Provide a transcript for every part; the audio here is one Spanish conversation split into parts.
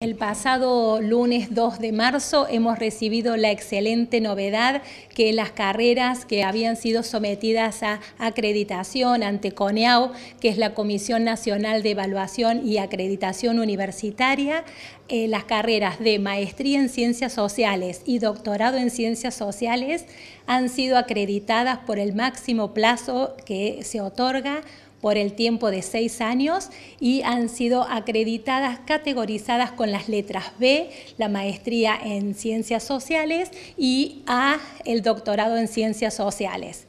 El pasado lunes 2 de marzo hemos recibido la excelente novedad que las carreras que habían sido sometidas a acreditación ante CONEAU, que es la Comisión Nacional de Evaluación y Acreditación Universitaria, eh, las carreras de maestría en ciencias sociales y doctorado en ciencias sociales han sido acreditadas por el máximo plazo que se otorga por el tiempo de seis años y han sido acreditadas, categorizadas con las letras B, la maestría en ciencias sociales y A, el doctorado en ciencias sociales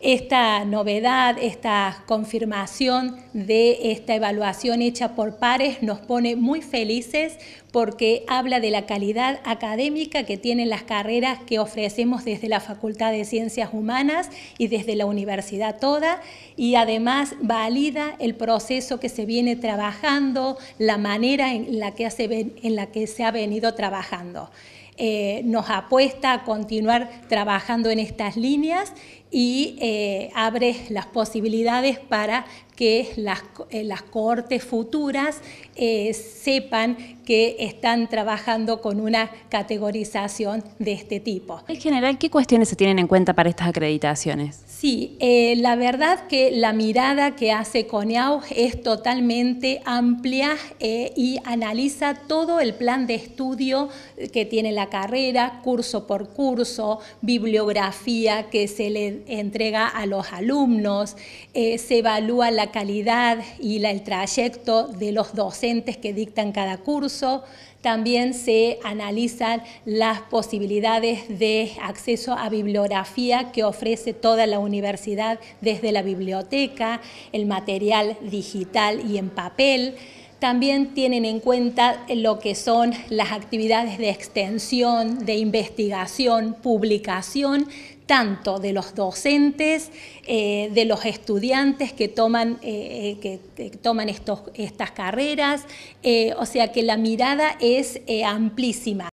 esta novedad, esta confirmación de esta evaluación hecha por pares nos pone muy felices porque habla de la calidad académica que tienen las carreras que ofrecemos desde la Facultad de Ciencias Humanas y desde la universidad toda y además valida el proceso que se viene trabajando, la manera en la que se, ha venido trabajando. Eh, nos apuesta a continuar trabajando en estas líneas y eh, abre las posibilidades para que las, eh, las cohortes futuras sepan que están trabajando con una categorización de este tipo. En general, ¿qué cuestiones se tienen en cuenta para estas acreditaciones? Sí, la verdad que la mirada que hace CONEAU es totalmente amplia y analiza todo el plan de estudio que tiene la carrera, curso por curso, bibliografía que se le entrega a los alumnos, eh, se evalúa la calidad y el trayecto de los docentes que dictan cada curso, también se analizan las posibilidades de acceso a bibliografía que ofrece toda la universidad desde la biblioteca, el material digital y en papel, también tienen en cuenta lo que son las actividades de extensión, de investigación, publicación, tanto de los docentes, eh, de los estudiantes que toman, eh, eh, que, toman estos, estas carreras, o sea que la mirada es amplísima.